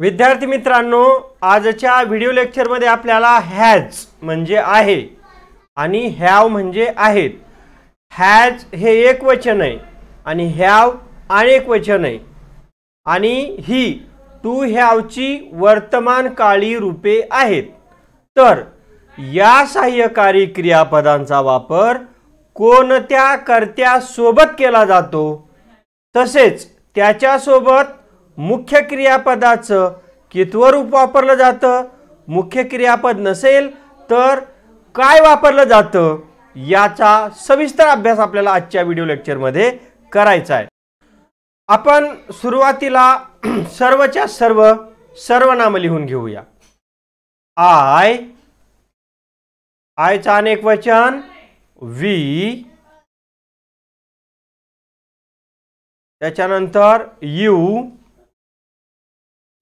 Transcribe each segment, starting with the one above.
विद्यार्थी मित्रांनो आजच्या व्हिडिओ लेक्चरमध्ये आपल्याला हॅज म्हणजे आहे आणि हॅव म्हणजे आहेत हॅज हे एक वचन आहे आणि हॅव एक वचन आहे आणि ही टू हॅवची वर्तमान काळी रूपे आहेत तर या सहाय्यकारी क्रियापदांचा वापर कोणत्या कर्त्यासोबत केला जातो तसेच त्याच्यासोबत मुख्य क्रियापदाचं कितव रूप वापरलं जातं मुख्य क्रियापद नसेल तर काय वापरलं जातं याचा सविस्तर अभ्यास आपल्याला आजच्या व्हिडिओ लेक्चरमध्ये करायचा आहे आपण सुरुवातीला सर्वच्या सर्व सर्वनाम लिहून घेऊया आय आयचं अनेक वचन वी त्याच्यानंतर यू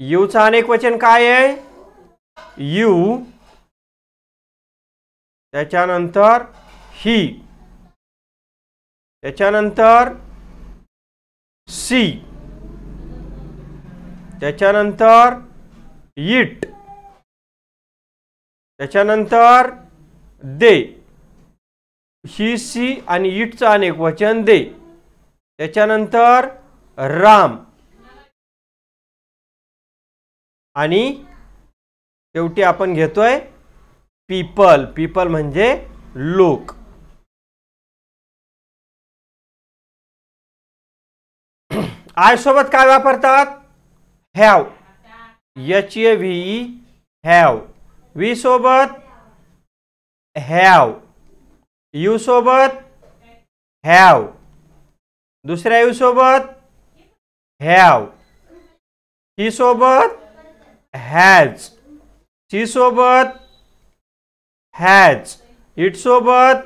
यूचं अनेक वचन काय आहे यू त्याच्यानंतर ही त्याच्यानंतर सी त्याच्यानंतर इट त्याच्यानंतर दे ही सी आणि इटचं अनेक वचन दे त्याच्यानंतर राम आणि शेवटी आपण घेतोय पीपल पीपल म्हणजे लोक आय सोबत काय वापरतात have H A V have we सोबत हॅव यू सोबत हॅव दुसऱ्या यू सोबत हॅव ही सोबत हॅज ची सोबत हॅज इट सोबत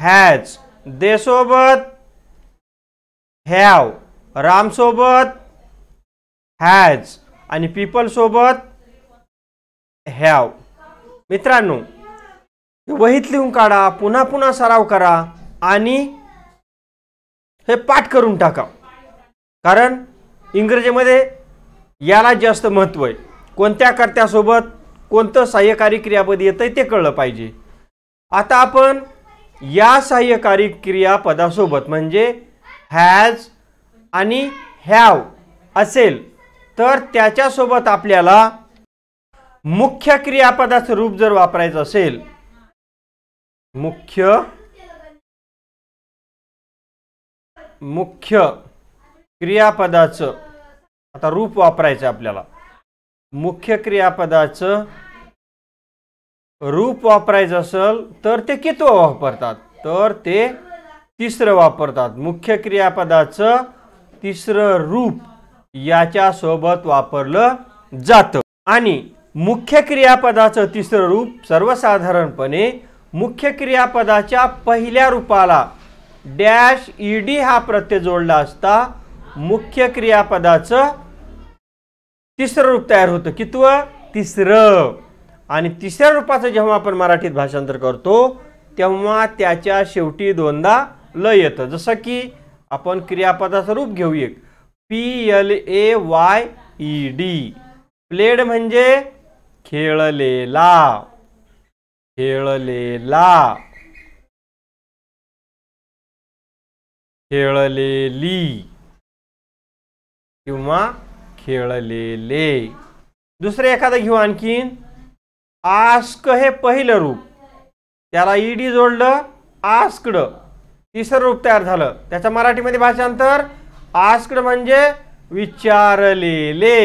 हॅज दे सोबत हॅव राम सोबत हॅज आणि पीपल सोबत हॅव मित्रांनो वहीत लिहून काढा पुन्हा पुन्हा सराव करा आणि हे पाठ करून टाका कारण इंग्रजीमध्ये याला जास्त महत्त्व आहे कोणत्या कर्त्यासोबत कोणतं सहाय्यकारी क्रियापद येतं आहे ते कळलं पाहिजे आता आपण या सहाय्यकारी क्रियापदासोबत म्हणजे हॅज आणि हॅव असेल तर त्याच्यासोबत आपल्याला मुख्य क्रियापदाचं रूप जर वापरायचं असेल मुख्य मुख्य क्रियापदाचं आता रूप वापरायचं आपल्याला मुख्य क्रियापदाचं रूप वापरायचं असेल तर ते कितव वापरतात तर ते तिसरं वापरतात मुख्य क्रियापदाचं तिसरं रूप याच्या सोबत वापरलं जातं आणि मुख्य क्रियापदाचं तिसरं रूप सर्वसाधारणपणे मुख्य क्रियापदाच्या पहिल्या रूपाला डॅश ईडी हा प्रत्यय जोडला असता मुख्य क्रियापदाचं तिसरं रूप तयार होतं कितव तिसरं आणि तिसऱ्या रूपाचं जेव्हा आपण मराठीत भाषांतर करतो तेव्हा त्याच्या शेवटी दोनदा ल येतं जसं की आपण क्रियापदाचं रूप घेऊ एक P L A Y E D played म्हणजे खेळलेला खेळलेला खेळलेली किंवा खेळलेले दुसरे एखादं घेऊ आणखीन आस्क हे पहिलं रूप त्याला ईडी जोडलं आस्कड तिसरं रूप तयार झालं त्याचं मराठीमध्ये भाषांतर आस्कड म्हणजे विचारलेले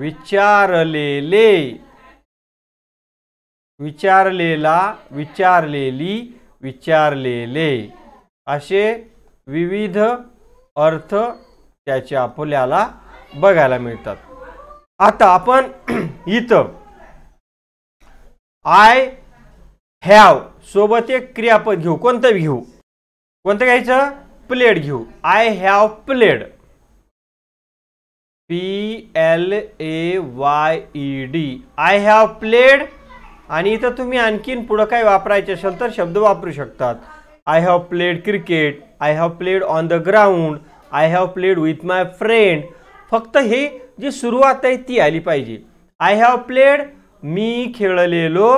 विचारलेले विचारलेला विचारलेली विचारलेले असे विविध अर्थ त्याचे आपल्याला बघायला मिळतात आता आपण इथं आय हॅव सोबत एक क्रियापद घेऊ कोणतं घेऊ कोणतं घ्यायचं प्लेड घेऊ I have played P L A Y E D I have played आणि इथं तुम्ही आणखीन पुढं काय वापरायचे असेल तर शब्द वापरू शकतात I have played cricket I have played on the ground I have played with my friend फक्त हे जी सुरुवात आहे ती आली पाहिजे आय हॅव प्लेड मी खेळलेलो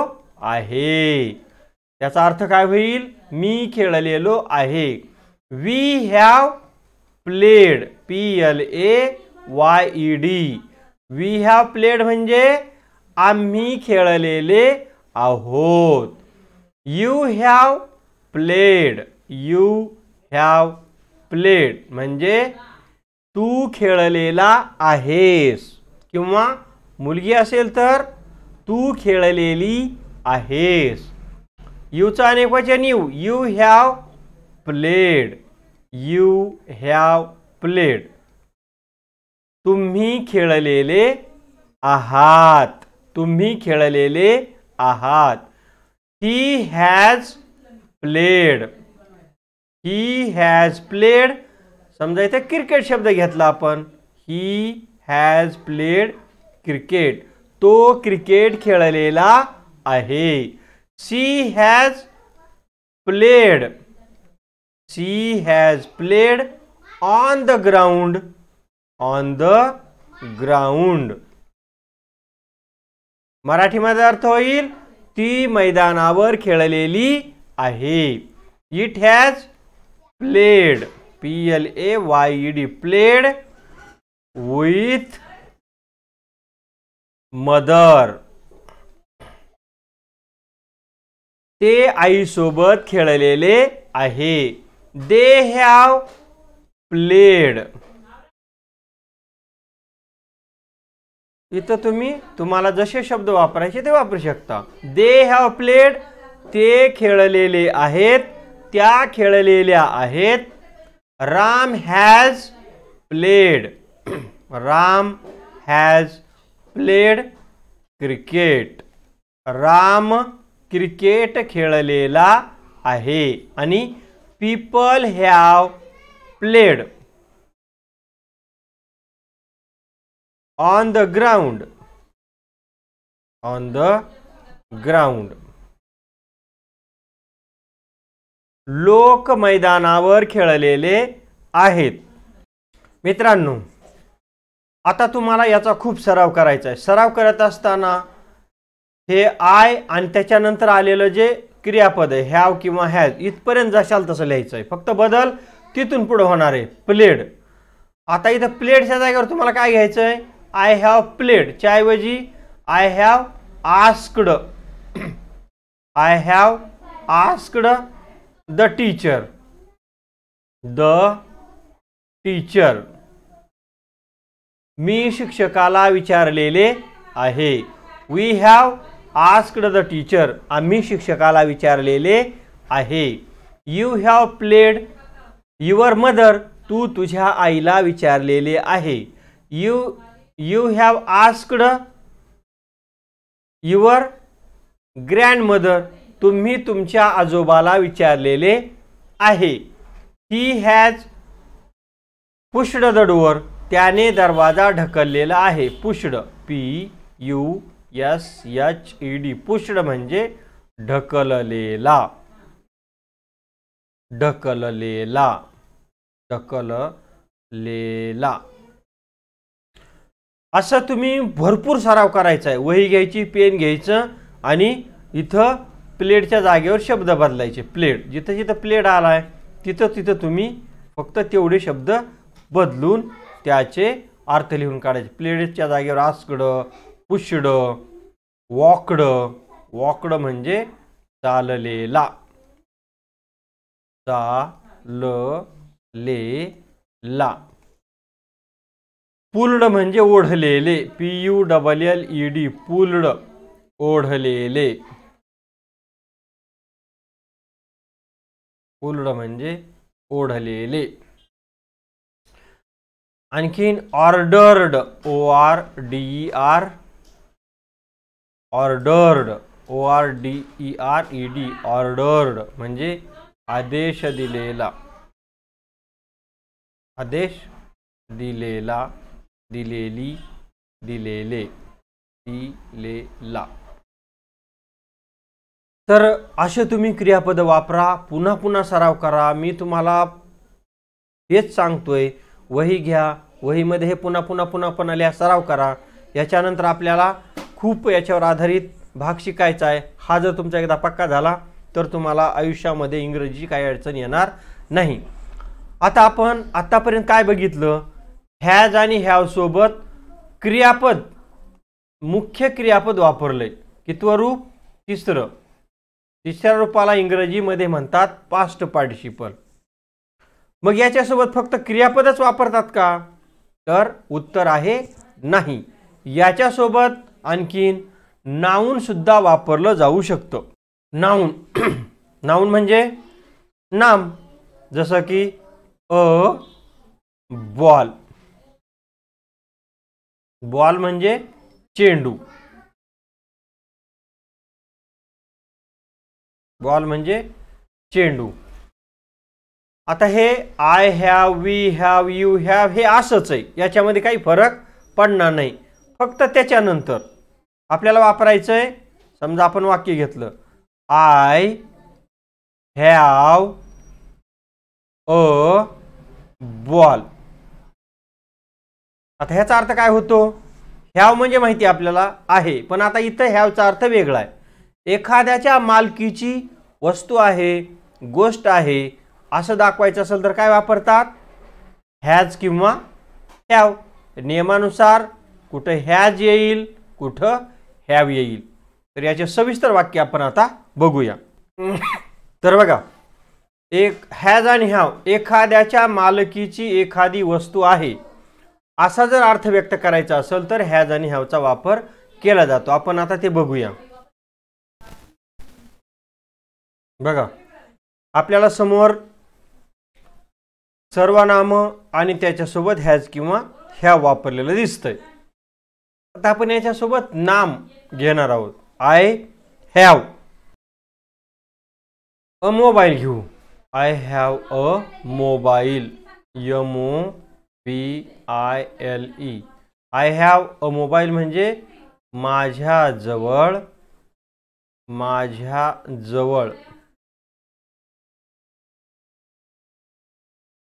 आहे त्याचा अर्थ काय होईल मी खेळलेलो आहे we have played P L A Y E D we have played म्हणजे आम्ही खेळलेले आहोत you have played you have played म्हणजे तू खेळलेला आहेस किंवा मुलगी असेल तर तू खेळलेली आहेस यूचा अनेक वचन you you have played you have played तुम्ही खेळलेले आहात तुम्ही खेळलेले आहात he has played he has played समजा इथे क्रिकेट शब्द घेतला आपण ही हॅज प्लेड क्रिकेट तो क्रिकेट खेळलेला आहे she has played she has played on the ground on the ground मराठीमध्ये अर्थ होईल ती मैदानावर खेळलेली आहे it has played P L A Y e D played with mother ते आई सोबत खेळलेले आहे दे हॅव प्लेड इथं तुम्ही तुम्हाला जसे शब्द वापरायचे ते वापरू शकता दे हॅव प्लेड ते खेळलेले आहेत त्या खेळलेल्या आहेत Ram has played Ram has played cricket Ram cricket खेळलेला आहे आणि people have played on the ground on the ground लोक मैदानावर खेळलेले आहेत मित्रांनो आता तुम्हाला याचा खूप सराव करायचा आहे सराव करत असताना हे आय आणि त्याच्यानंतर आलेलं जे क्रियापद आहे हॅव किंवा हॅज इथपर्यंत जशाल तसं लिहायचं आहे फक्त बदल तिथून पुढं होणार आहे प्लेड आता इथं प्लेडच्या जागेवर तुम्हाला काय घ्यायचं आहे आय हॅव प्लेडच्या ऐवजी I have asked I have asked the teacher the teacher मी शिक्षकाला विचारलेले आहे we have asked the teacher आम्ही शिक्षकाला विचारलेले आहे you have played your mother तू तुझ्या आईला विचारलेले आहे you you have asked your grandmother तुम्ही तुमच्या आजोबाला विचारलेले आहे ही हॅज पुष्ड द त्याने दरवाजा ढकललेला आहे pushed P U S H E D pushed म्हणजे ढकललेला ढकललेला ढकललेला असं तुम्ही भरपूर सराव करायचा आहे वही घ्यायची पेन घ्यायचं आणि इथं प्लेटच्या जागेवर शब्द बदलायचे प्लेट जिथं जिथं प्लेट आला आहे तिथं तिथं तुम्ही फक्त तेवढे शब्द बदलून त्याचे अर्थ लिहून काढायचे प्लेटच्या जागेवर आसकडं पुष्डं वाकडं वाकडं म्हणजे चाललेला ला पुलड म्हणजे ओढलेले P U double L E D pulled ओढलेले उलड म्हणजे ओढलेले आणखीन ordered O R D R ordered O R D E R E D ordered म्हणजे आदेश दिलेला आदेश दिलेला दिलेली दिलेले दिलेला तर असे तुम्ही क्रियापद वापरा पुन्हा पुन्हा सराव करा मी तुम्हाला हेच सांगतोय वही घ्या वहीमध्ये हे पुन्हा पुन्हा पुन्हा पुन्हा लिहा सराव करा याच्यानंतर आपल्याला खूप याच्यावर आधारित भाग शिकायचा आहे हा जर तुमचा एकदा पक्का झाला तर तुम्हाला आयुष्यामध्ये इंग्रजी काही अडचण येणार नाही आता आपण आत्तापर्यंत काय बघितलं हॅज आणि हॅवसोबत क्रियापद मुख्य क्रियापद वापरले कित्वरूप तिसरं तिसऱ्या रूपाला इंग्रजीमध्ये म्हणतात पास्ट पार्टिसिपल मग याच्यासोबत फक्त क्रियापदच वापरतात का तर उत्तर आहे नाही याच्यासोबत आणखीन सुद्धा वापरलं जाऊ शकतं नाऊन नाऊन म्हणजे नाम जसं की अ बॉल बॉल म्हणजे चेंडू बॉल म्हणजे चेंडू आता हे I have we have you have हे असंच आहे याच्यामध्ये काही फरक पडणार नाही फक्त त्याच्यानंतर आपल्याला वापरायचं आहे समजा आपण वाक्य घेतलं आय हॅव अ बॉल आता ह्याचा अर्थ काय होतो हॅव म्हणजे माहिती आपल्याला आहे पण आता इथं हॅवचा अर्थ वेगळा आहे एखाद्याच्या मालकीची वस्तू आहे गोष्ट आहे असं दाखवायचं असेल तर काय वापरतात हॅज किंवा हॅव नियमानुसार कुठं हॅज येईल कुठं हॅव येईल तर याचे सविस्तर वाक्य आपण आता बघूया तर बघा एक हॅज आणि हॅव एखाद्याच्या मालकीची एखादी वस्तू आहे असा जर अर्थ व्यक्त करायचा असेल तर हॅज आणि हॅवचा वापर केला जातो आपण आता ते बघूया बघा आपल्याला समोर सर्वनाम आणि त्याच्यासोबत हॅज किंवा ह्या वापरलेलं दिसतंय आता आपण याच्यासोबत नाम घेणार आहोत आय हॅव अ मोबाईल घेऊ I have a mobile M O P I L E I have a mobile म्हणजे माझ्याजवळ माझ्याजवळ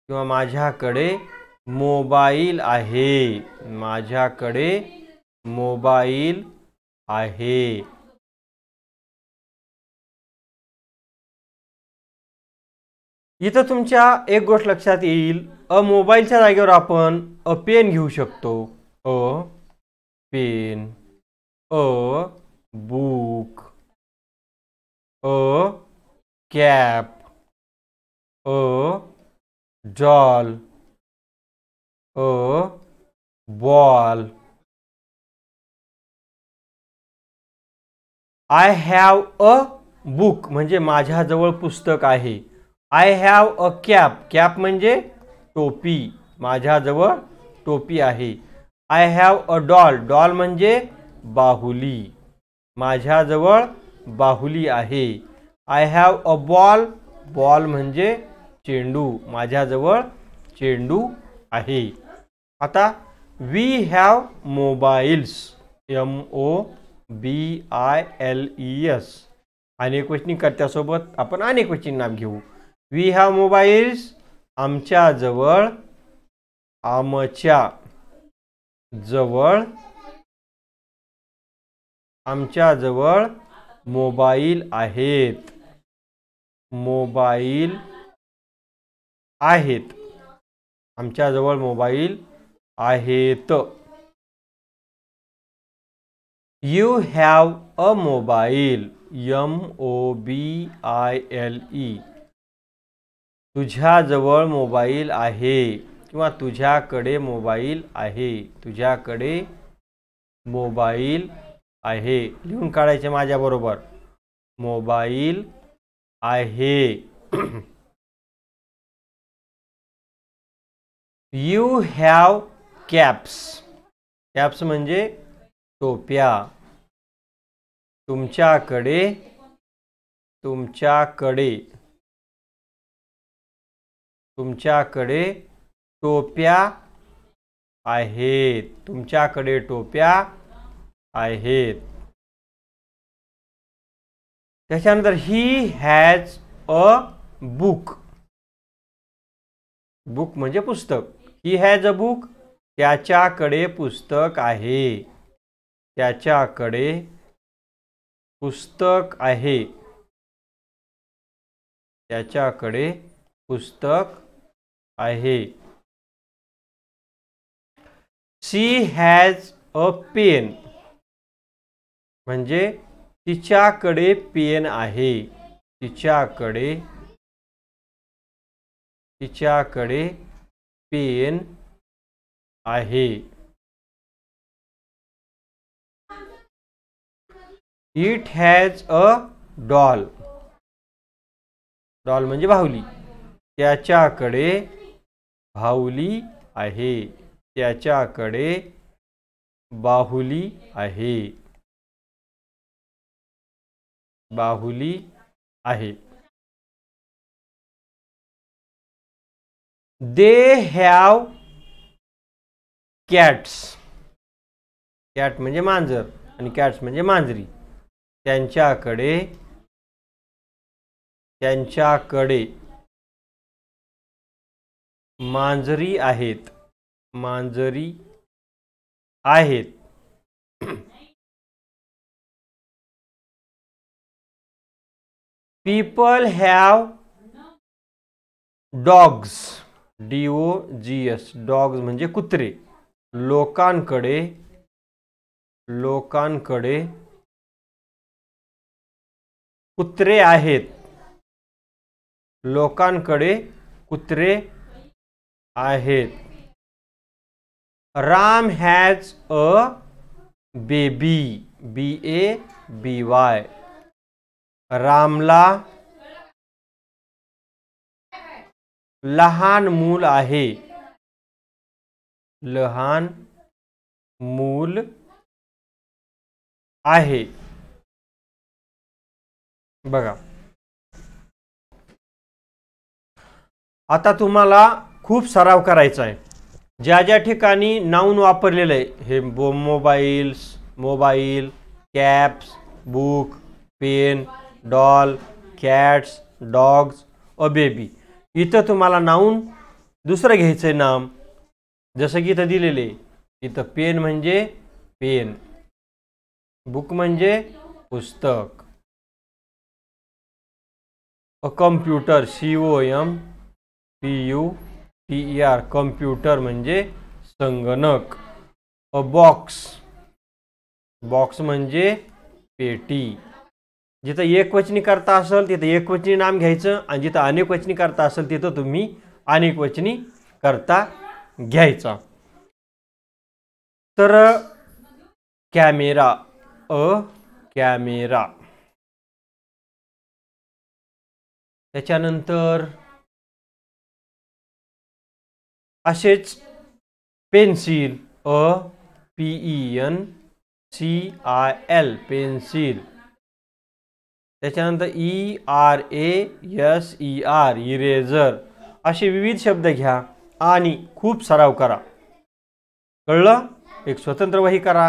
किंवा माझ्याकडे मोबाईल आहे माझ्याकडे मोबाईल आहे इथं तुमच्या एक गोष्ट लक्षात येईल अ मोबाईलच्या जागेवर आपण अ पेन घेऊ शकतो a pen a book a cap a doll a ball I have a book म्हणजे माझ्याजवळ पुस्तक आहे I have a cap cap म्हणजे टोपी माझ्याजवळ टोपी आहे I have a doll doll म्हणजे बाहुली माझ्याजवळ बाहुली आहे I have a ball ball म्हणजे चेंडू माझ्याजवळ चेंडू आहे आता we have mobiles M O B I L E S अनेक सोबत आपण अनेक क्वेश्चन नाम घेऊ वी हॅव मोबाईल्स आमच्याजवळ आमच्या जवळ आमच्याजवळ मोबाईल आहेत मोबाईल आहेत आमच्याजवळ मोबाईल आहेत you have a mobile M O B I L E तुझ्याजवळ मोबाईल आहे किंवा तुझ्याकडे मोबाईल आहे तुझ्याकडे मोबाईल आहे लिहून काढायचे माझ्याबरोबर मोबाईल आहे यू हॅव कॅप्स कॅप्स म्हणजे टोप्या तुमच्याकडे तुमच्याकडे तुमच्याकडे टोप्या आहेत तुमच्याकडे टोप्या आहेत त्याच्यानंतर he has a book book म्हणजे पुस्तक ही हॅज अ बुक त्याच्याकडे पुस्तक आहे त्याच्याकडे पुस्तक आहे त्याच्याकडे पुस्तक आहे सी हॅज अ पेन म्हणजे तिच्याकडे पेन आहे तिच्याकडे तिच्याकडे पेन आहे it has a doll doll म्हणजे भाऊली त्याच्याकडे बाहुली आहे त्याच्याकडे बाहुली आहे बाहुली आहे दे हॅव कॅट्स कॅट म्हणजे मांजर आणि कॅट्स म्हणजे मांजरी त्यांच्याकडे त्यांच्याकडे मांजरी आहेत मांजरी आहेत people have dogs D O G S dogs म्हणजे कुत्रे लोकांकडे लोकांकडे कुत्रे आहेत लोकांकडे कुत्रे आहेत Ram has a baby B A B Y रामला लहान मूल आहे लहान मूल आहे बघा आता तुम्हाला खूप सराव करायचा आहे ज्या ज्या ठिकाणी नाऊन वापरलेलं आहे हे बो mobiles mobile caps book pen doll cats dogs a baby इथं तुम्हाला नाऊन दुसरं घ्यायचं आहे नाम जसं की इथं दिलेले इथं पेन म्हणजे पेन बुक म्हणजे पुस्तक a computer C O M P U T E R computer म्हणजे संगणक अ बॉक्स बॉक्स म्हणजे पेटी जिथं एकवचनी करता असेल तिथं एकवचनी नाम घ्यायचं आणि जिथं अनेकवचनी करता असेल तिथं तुम्ही अनेकवचनी करता घ्यायचा तर कॅमेरा अ कॅमेरा त्याच्यानंतर असेच pencil a P E N C I L pencil त्याच्यानंतर E R A S E R eraser असे विविध शब्द घ्या आणि खूप सराव करा कळलं एक स्वतंत्र वही करा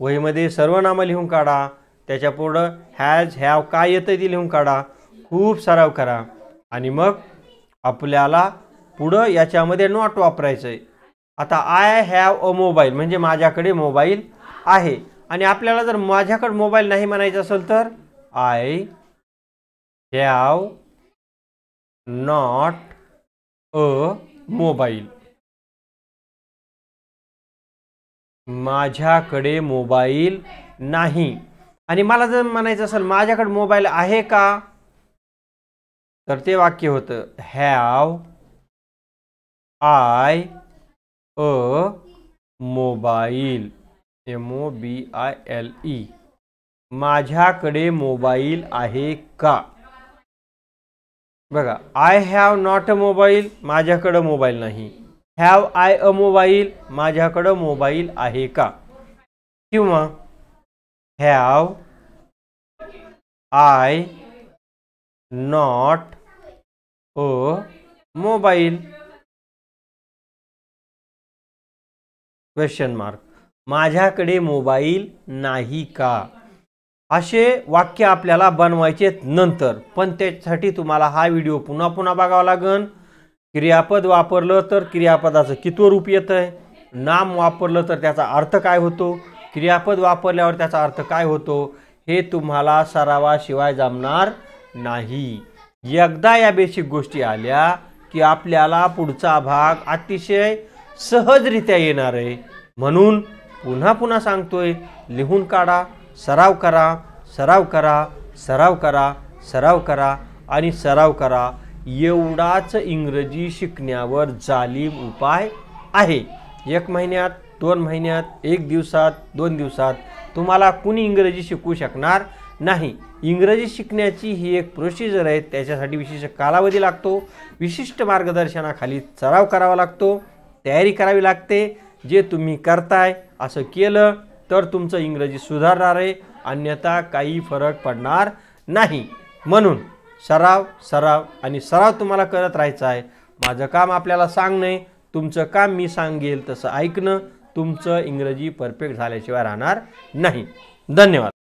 वहीमध्ये सर्वनामं लिहून काढा त्याच्या हॅज हॅव काय येतं ते लिहून काढा खूप सराव करा आणि मग आपल्याला पुढं याच्यामध्ये नॉट वापरायचं आहे आता आय हॅव अ मोबाईल म्हणजे माझ्याकडे मोबाईल आहे आणि आपल्याला जर माझ्याकडे मोबाईल नाही म्हणायचं असेल तर I have not a mobile. माझ्याकडे मोबाईल नाही आणि मला जर म्हणायचं असेल माझ्याकडे मोबाईल आहे का तर ते वाक्य होतं have I a mobile M O B I L E माझ्याकडे मोबाईल आहे का बगा I have not a mobile मजाक मोबाइल नहीं हैव आय अ मोबाइल मजाक मोबाइल आहे का कि have I not a mobile question mark मजाक मोबाइल नहीं का असे वाक्य आपल्याला बनवायचे नंतर पण त्याच्यासाठी तुम्हाला हा व्हिडिओ पुन्हा पुन्हा बघावा लागेल क्रियापद वापरलं तर क्रियापदाचं कितव रूप येतं आहे नाम वापरलं तर त्याचा अर्थ काय होतो क्रियापद वापरल्यावर त्याचा अर्थ काय होतो हे तुम्हाला सरावाशिवाय जमणार नाही एकदा या बेसिक गोष्टी आल्या की आपल्याला पुढचा भाग अतिशय सहजरित्या येणार आहे म्हणून पुन्हा पुन्हा सांगतोय लिहून काढा सराव करा सराव करा सराव करा सराव करा आणि सराव करा एवढाच इंग्रजी शिकण्यावर जालीम उपाय आहे एक महिन्यात दोन महिन्यात एक दिवसात दोन दिवसात तुम्हाला कुणी इंग्रजी शिकवू शकणार नाही इंग्रजी शिकण्याची ही एक प्रोसिजर आहे त्याच्यासाठी विशिष्ट कालावधी लागतो विशिष्ट मार्गदर्शनाखाली सराव करावा लागतो तयारी करावी लागते जे तुम्ही करताय असं केलं तर तुमचं इंग्रजी सुधारणार आहे अन्यथा काही फरक पडणार नाही म्हणून सराव सराव आणि सराव तुम्हाला करत राहायचा आहे माझं काम आपल्याला सांगणे तुमचं काम मी सांगेल तसं ऐकणं तुमचं इंग्रजी परफेक्ट झाल्याशिवाय राहणार नाही धन्यवाद